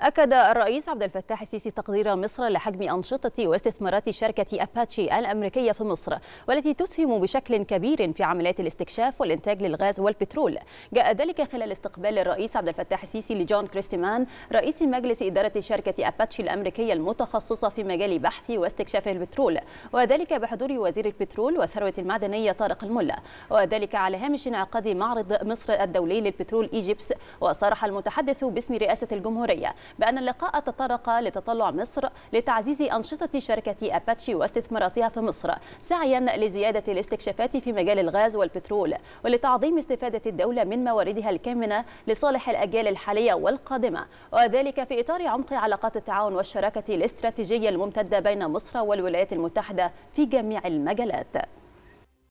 أكد الرئيس عبد الفتاح السيسي تقدير مصر لحجم أنشطة واستثمارات شركة أباتشي الأمريكية في مصر والتي تسهم بشكل كبير في عمليات الاستكشاف والإنتاج للغاز والبترول جاء ذلك خلال استقبال الرئيس عبد الفتاح السيسي لجون كريستيمان رئيس مجلس إدارة شركة أباتشي الأمريكية المتخصصة في مجال بحث واستكشاف البترول وذلك بحضور وزير البترول والثروة المعدنية طارق الملا وذلك على هامش انعقاد معرض مصر الدولي للبترول إيجيبس وصرح المتحدث باسم رئاسة الجمهورية بأن اللقاء تطرق لتطلع مصر لتعزيز أنشطة شركة أباتشي واستثماراتها في مصر سعيا لزيادة الاستكشافات في مجال الغاز والبترول ولتعظيم استفادة الدولة من مواردها الكامنة لصالح الأجيال الحالية والقادمة وذلك في إطار عمق علاقات التعاون والشراكة الاستراتيجية الممتدة بين مصر والولايات المتحدة في جميع المجالات